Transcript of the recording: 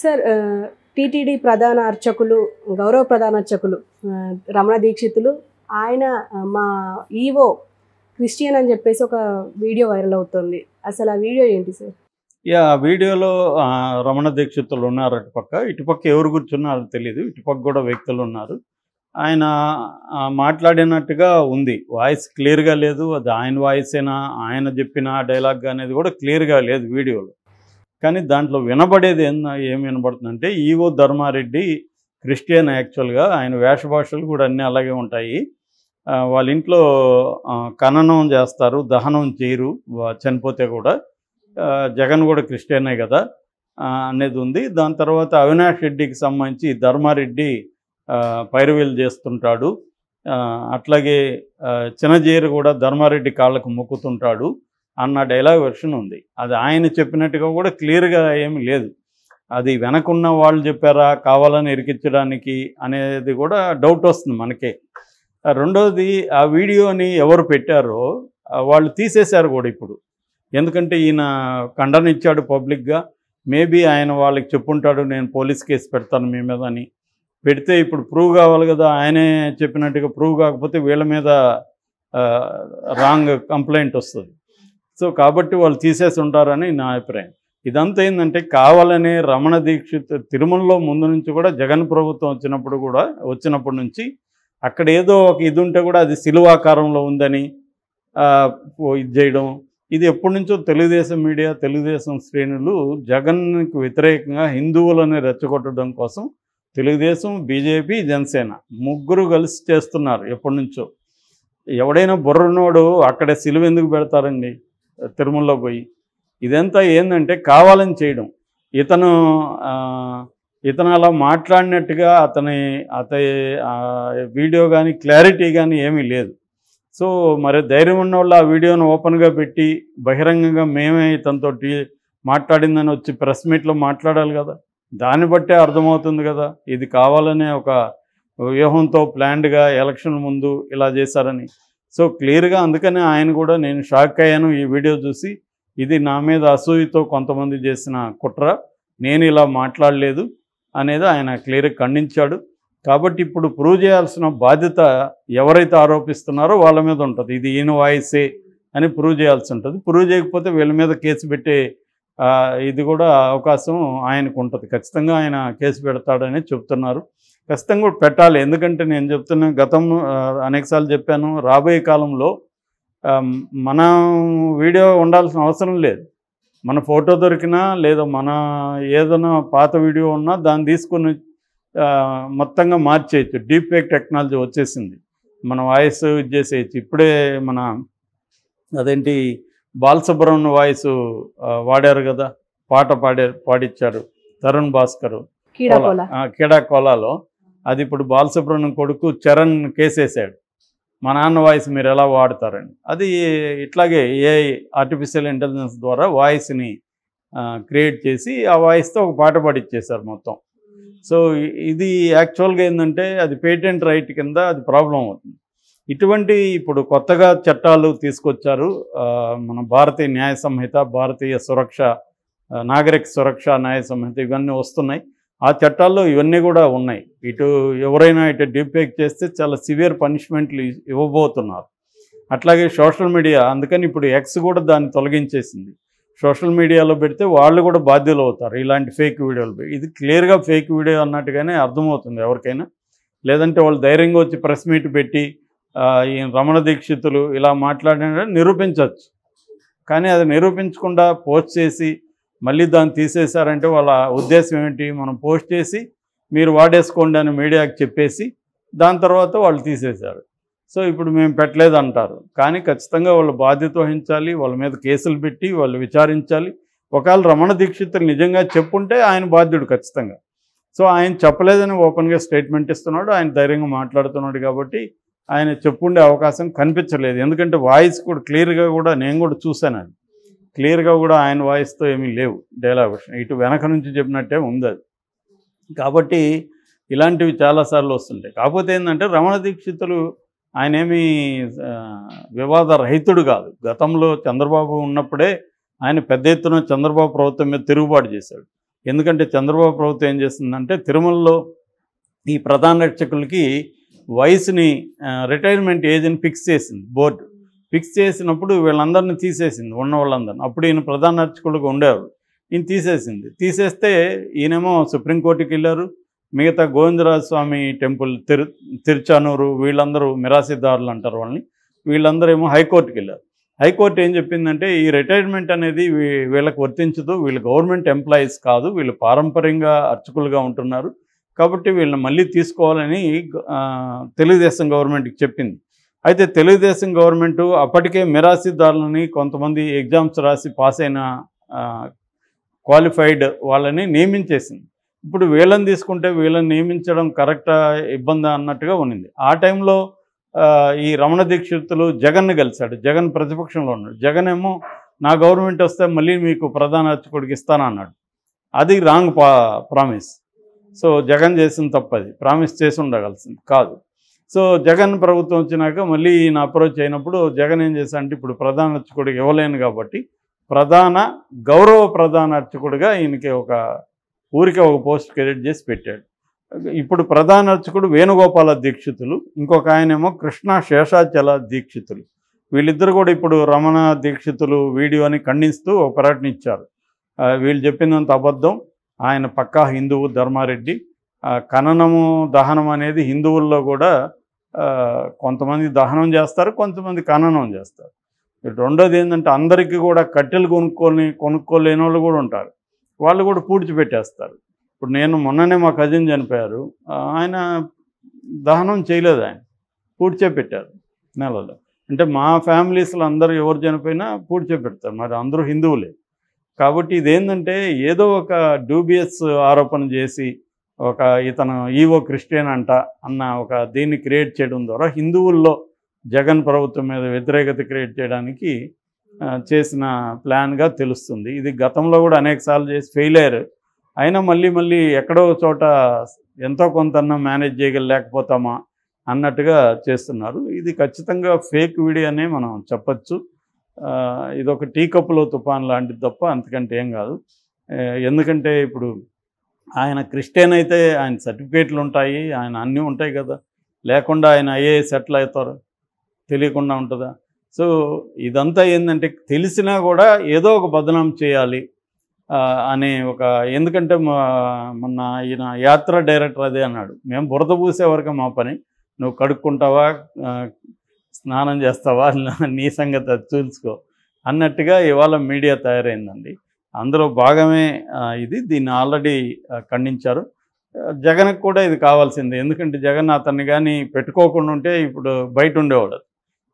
sir TTD ప్రధాన అర్చకులు గౌరవ ప్రధాన అర్చకులు రమణ దీక్షితులు ఆయన మా ఈవో క్రిస్టియన్ అని చెప్పేసి ఒక వీడియో వైరల్ అవుతుంది అసలు ఆ వీడియో ఏంటి సార్ యా వీడియోలో రమణ దీక్షితులు ఉన్నారు అటుపక్క ఇటుపక్క ఎవరు కూర్చున్నారో తెలియదు ఇటుపక్క కూడా వ్యక్తులు ఉన్నారు ఆయన మాట్లాడినట్టుగా ఉంది వాయిస్ క్లియర్గా లేదు అది ఆయన వాయిస్ అయినా ఆయన చెప్పిన డైలాగ్ అనేది కూడా క్లియర్గా లేదు వీడియోలో కానీ దాంట్లో వినబడేది ఏం ఏం వినబడుతుందంటే ఈవో ధర్మారెడ్డి క్రిస్టియన్ యాక్చువల్గా ఆయన వేష భాషలు కూడా అన్నీ అలాగే ఉంటాయి వాళ్ళ ఇంట్లో ఖననం చేస్తారు దహనం చేయరు చనిపోతే కూడా జగన్ కూడా క్రిస్టియనే కదా అనేది ఉంది దాని తర్వాత అవినాష్ రెడ్డికి సంబంధించి ధర్మారెడ్డి పైరువేలు చేస్తుంటాడు అట్లాగే చిన్నజీరు కూడా ధర్మారెడ్డి కాళ్ళకు మొక్కుతుంటాడు అన్న డైలాగ్ వెర్షన్ ఉంది అది ఆయన చెప్పినట్టుగా కూడా క్లియర్గా ఏమి లేదు అది వెనకున్న వాళ్ళు చెప్పారా కావాలని ఇరికించడానికి అనేది కూడా డౌట్ వస్తుంది మనకే రెండోది ఆ వీడియోని ఎవరు పెట్టారో వాళ్ళు తీసేశారు కూడా ఇప్పుడు ఎందుకంటే ఈయన ఖండన ఇచ్చాడు పబ్లిక్గా మేబీ ఆయన వాళ్ళకి చెప్పుంటాడు నేను పోలీస్ కేసు పెడతాను మీ మీద అని పెడితే ఇప్పుడు ప్రూవ్ కావాలి కదా ఆయనే చెప్పినట్టుగా ప్రూవ్ కాకపోతే వీళ్ళ మీద రాంగ్ కంప్లైంట్ వస్తుంది సో కాబట్టి వాళ్ళు తీసేసి ఉంటారని నా అభిప్రాయం ఇదంతా ఏంటంటే కావాలనే రమణ దీక్షిత్ తిరుమలలో ముందు నుంచి కూడా జగన్ ప్రభుత్వం వచ్చినప్పుడు కూడా వచ్చినప్పటి నుంచి అక్కడ ఏదో ఒక ఇది ఉంటే కూడా అది సిలువాకారంలో ఉందని ఇది చేయడం ఇది ఎప్పటి నుంచో తెలుగుదేశం మీడియా తెలుగుదేశం శ్రేణులు జగన్కి వ్యతిరేకంగా హిందువులని రెచ్చగొట్టడం కోసం తెలుగుదేశం బీజేపీ జనసేన ముగ్గురు కలిసి చేస్తున్నారు ఎప్పటి నుంచో ఎవడైనా బుర్రనోడు అక్కడ సిలువ ఎందుకు పెడతారండి తిరుమలలో పోయి ఇదంతా ఏంటంటే కావాలని చేయడం ఇతను ఇతను అలా మాట్లాడినట్టుగా అతని అతని వీడియో కానీ క్లారిటీ కానీ ఏమీ లేదు సో మరి ధైర్యం ఉన్న వాళ్ళు ఆ వీడియోను ఓపెన్గా పెట్టి బహిరంగంగా మేమే ఇతనితోటి మాట్లాడిందని వచ్చి ప్రెస్ మీట్లో మాట్లాడాలి కదా దాన్ని బట్టే అర్థమవుతుంది కదా ఇది కావాలనే ఒక వ్యూహంతో ప్లాన్డ్గా ఎలక్షన్ ముందు ఇలా చేశారని సో క్లియర్గా అందుకనే ఆయన కూడా నేను షాక్ అయ్యాను ఈ వీడియో చూసి ఇది నా మీద అసూయతో కొంతమంది చేసిన కుట్ర నేను ఇలా మాట్లాడలేదు అనేది ఆయన క్లియర్గా ఖండించాడు కాబట్టి ఇప్పుడు ప్రూవ్ చేయాల్సిన బాధ్యత ఎవరైతే ఆరోపిస్తున్నారో వాళ్ళ మీద ఉంటుంది ఇది ఈయన వాయిసే అని ప్రూవ్ చేయాల్సి ఉంటుంది ప్రూవ్ చేయకపోతే వీళ్ళ మీద కేసు పెట్టే ఇది కూడా అవకాశం ఆయనకు ఉంటుంది ఖచ్చితంగా ఆయన కేసు పెడతాడని చెప్తున్నారు ఖచ్చితంగా పెట్టాలి ఎందుకంటే నేను చెప్తున్నా గతం అనేకసార్లు చెప్పాను రాబోయే కాలంలో మన వీడియో ఉండాల్సిన అవసరం లేదు మన ఫోటో దొరికినా లేదా మన ఏదైనా పాత వీడియో ఉన్నా దాన్ని తీసుకొని మొత్తంగా మార్చేయచ్చు డీప్ ఫేక్ టెక్నాలజీ వచ్చేసింది మన వాయిస్ చేసేయచ్చు ఇప్పుడే మన అదేంటి బాలసుబ్రహ్మణ్య వాయిస్ వాడారు కదా పాట పాడారు పాడిచ్చారు తరుణ్ భాస్కర్ కీడా కోలాలో అది ఇప్పుడు బాలసుబ్రహ్మణ్యం కొడుకు చరణ్ కేసేసాడు మా నాన్న వాయిస్ మీరు ఎలా వాడతారని అది ఇట్లాగే ఏ ఆర్టిఫిషియల్ ఇంటెలిజెన్స్ ద్వారా వాయిస్ని క్రియేట్ చేసి ఆ వాయిస్తో ఒక పాట పాడిచ్చేశారు మొత్తం సో ఇది యాక్చువల్గా ఏంటంటే అది పేటెంట్ రైట్ కింద అది ప్రాబ్లం అవుతుంది ఇటువంటి ఇప్పుడు కొత్తగా చట్టాలు తీసుకొచ్చారు మన భారతీయ న్యాయ సంహిత భారతీయ సురక్ష నాగరిక సురక్ష న్యాయ సంహిత ఇవన్నీ వస్తున్నాయి ఆ చట్టాల్లో ఇవన్నీ కూడా ఉన్నాయి ఇటు ఎవరైనా ఇటు డిఫేక్ చేస్తే చాలా సివియర్ పనిష్మెంట్లు ఇవ్వబోతున్నారు అట్లాగే సోషల్ మీడియా అందుకని ఇప్పుడు ఎక్స్ కూడా దాన్ని తొలగించేసింది సోషల్ మీడియాలో పెడితే వాళ్ళు కూడా బాధ్యులు అవుతారు ఇలాంటి ఫేక్ వీడియోలు ఇది క్లియర్గా ఫేక్ వీడియో అన్నట్టుగానే అర్థమవుతుంది ఎవరికైనా లేదంటే వాళ్ళు ధైర్యంగా వచ్చి ప్రెస్ మీట్ పెట్టి ఈయన రమణ దీక్షితులు ఇలా మాట్లాడిన నిరూపించవచ్చు కానీ అది నిరూపించకుండా పోస్ట్ చేసి మళ్ళీ దాన్ని తీసేశారంటే వాళ్ళ ఉద్దేశం ఏమిటి మనం పోస్ట్ చేసి మీరు వాడేసుకోండి అని మీడియాకి చెప్పేసి దాని తర్వాత వాళ్ళు తీసేశారు సో ఇప్పుడు మేము పెట్టలేదు అంటారు కానీ ఖచ్చితంగా వాళ్ళు బాధ్యత వహించాలి వాళ్ళ మీద కేసులు పెట్టి వాళ్ళు విచారించాలి ఒకవేళ రమణ దీక్షితులు నిజంగా చెప్పుంటే ఆయన బాధ్యుడు ఖచ్చితంగా సో ఆయన చెప్పలేదని ఓపెన్గా స్టేట్మెంట్ ఇస్తున్నాడు ఆయన ధైర్యంగా మాట్లాడుతున్నాడు కాబట్టి ఆయన చెప్పుండే అవకాశం కనిపించలేదు ఎందుకంటే వాయిస్ కూడా క్లియర్గా కూడా నేను కూడా చూశాను క్లియర్గా కూడా ఆయన వాయిస్తో ఏమీ లేవు వర్షన్ ఇటు వెనక నుంచి చెప్పినట్టే ఉంది అది కాబట్టి ఇలాంటివి చాలాసార్లు వస్తుంటాయి కాకపోతే ఏంటంటే రమణ దీక్షితులు ఆయన ఏమీ వివాద రహితుడు కాదు గతంలో చంద్రబాబు ఉన్నప్పుడే ఆయన పెద్ద ఎత్తున చంద్రబాబు ప్రభుత్వం మీద తిరుగుబాటు చేశాడు ఎందుకంటే చంద్రబాబు ప్రభుత్వం ఏం చేస్తుందంటే తిరుమలలో ఈ ప్రధాన రక్షకులకి వయసుని రిటైర్మెంట్ ఏజ్ని ఫిక్స్ చేసింది బోర్డు ఫిక్స్ చేసినప్పుడు వీళ్ళందరిని తీసేసింది ఉన్న వాళ్ళందరిని అప్పుడు ఈయన ప్రధాన అర్చకులుగా ఉండేవారు ఈయన తీసేసింది తీసేస్తే ఈయనేమో సుప్రీంకోర్టుకి వెళ్ళారు మిగతా గోవిందరాజ స్వామి టెంపుల్ తిరు తిరుచానూరు వీళ్ళందరూ మిరాసిదారులు అంటారు వాళ్ళని వీళ్ళందరూ ఏమో హైకోర్టుకి వెళ్ళారు హైకోర్టు ఏం చెప్పిందంటే ఈ రిటైర్మెంట్ అనేది వీళ్ళకి వర్తించదు వీళ్ళు గవర్నమెంట్ ఎంప్లాయీస్ కాదు వీళ్ళు పారంపర్యంగా అర్చకులుగా ఉంటున్నారు కాబట్టి వీళ్ళని మళ్ళీ తీసుకోవాలని తెలుగుదేశం గవర్నమెంట్కి చెప్పింది అయితే తెలుగుదేశం గవర్నమెంట్ అప్పటికే మిరాసిదారులని కొంతమంది ఎగ్జామ్స్ రాసి పాస్ అయిన క్వాలిఫైడ్ వాళ్ళని నియమించేసింది ఇప్పుడు వీళ్ళని తీసుకుంటే వీళ్ళని నియమించడం కరెక్టా ఇబ్బంది అన్నట్టుగా ఉన్నింది ఆ టైంలో ఈ రమణ దీక్షితులు జగన్ను కలిశాడు జగన్ ప్రతిపక్షంలో ఉన్నాడు జగన్ ఏమో నా గవర్నమెంట్ వస్తే మళ్ళీ మీకు ప్రధాన అర్చకుడికి ఇస్తానన్నాడు అది రాంగ్ ప్రామిస్ సో జగన్ చేసిన తప్పది ప్రామిస్ చేసి ఉండగలసింది కాదు సో జగన్ ప్రభుత్వం వచ్చినాక మళ్ళీ ఈయన అప్రోచ్ అయినప్పుడు జగన్ ఏం చేశా అంటే ఇప్పుడు ప్రధాన అర్చకుడికి ఇవ్వలేను కాబట్టి ప్రధాన గౌరవ ప్రధాన అర్చకుడిగా ఈయనకి ఒక ఊరికే ఒక పోస్ట్ క్రియేట్ చేసి పెట్టాడు ఇప్పుడు ప్రధాన అర్చకుడు వేణుగోపాల దీక్షితులు ఇంకొక ఆయనేమో కృష్ణ శేషాచల దీక్షితులు వీళ్ళిద్దరు కూడా ఇప్పుడు రమణ దీక్షితులు వీడియోని ఖండిస్తూ ఒక ప్రకటన ఇచ్చారు వీళ్ళు చెప్పినంత అబద్ధం ఆయన పక్కా హిందువు ధర్మారెడ్డి ఖననము దహనం అనేది హిందువుల్లో కూడా కొంతమంది దహనం చేస్తారు కొంతమంది ఖననం చేస్తారు రెండోది ఏంటంటే అందరికీ కూడా కట్టెలు కొనుక్కొని కొనుక్కోలేని వాళ్ళు కూడా ఉంటారు వాళ్ళు కూడా పూడ్చిపెట్టేస్తారు ఇప్పుడు నేను మొన్ననే మా కజిన్ చనిపోయారు ఆయన దహనం చేయలేదు ఆయన పూడ్చేపెట్టారు నెలలో అంటే మా ఫ్యామిలీస్లో అందరూ ఎవరు చనిపోయినా పూడ్చేపెడతారు మరి అందరూ హిందువులే కాబట్టి ఇదేంటంటే ఏదో ఒక డూబియస్ ఆరోపణ చేసి ఒక ఇతను ఈవో క్రిస్టియన్ అంట అన్న ఒక దీన్ని క్రియేట్ చేయడం ద్వారా హిందువుల్లో జగన్ ప్రభుత్వం మీద వ్యతిరేకత క్రియేట్ చేయడానికి చేసిన ప్లాన్గా తెలుస్తుంది ఇది గతంలో కూడా అనేకసార్లు చేసి ఫెయిల్ అయ్యారు అయినా మళ్ళీ మళ్ళీ ఎక్కడో చోట ఎంతో కొంతన్నా మేనేజ్ చేయగలేకపోతామా అన్నట్టుగా చేస్తున్నారు ఇది ఖచ్చితంగా ఫేక్ వీడియోనే మనం చెప్పచ్చు ఇదొక కప్పులో తుఫాన్ లాంటిది తప్ప అంతకంటే ఏం కాదు ఎందుకంటే ఇప్పుడు ఆయన క్రిస్టియన్ అయితే ఆయన సర్టిఫికేట్లు ఉంటాయి ఆయన అన్నీ ఉంటాయి కదా లేకుండా ఆయన ఐఏఎస్ సెటిల్ అవుతారు తెలియకుండా ఉంటుందా సో ఇదంతా ఏంటంటే తెలిసినా కూడా ఏదో ఒక బదనాం చేయాలి అనే ఒక ఎందుకంటే మా మొన్న ఈయన యాత్ర డైరెక్టర్ అదే అన్నాడు మేము బురద పూసే మా పని నువ్వు కడుక్కుంటావా స్నానం చేస్తావా నీ సంగతి అది చూసుకో అన్నట్టుగా ఇవాళ మీడియా తయారైందండి అందులో భాగమే ఇది దీన్ని ఆల్రెడీ ఖండించారు జగన్కి కూడా ఇది కావాల్సిందే ఎందుకంటే జగన్ అతన్ని కానీ పెట్టుకోకుండా ఉంటే ఇప్పుడు బయట ఉండేవాడు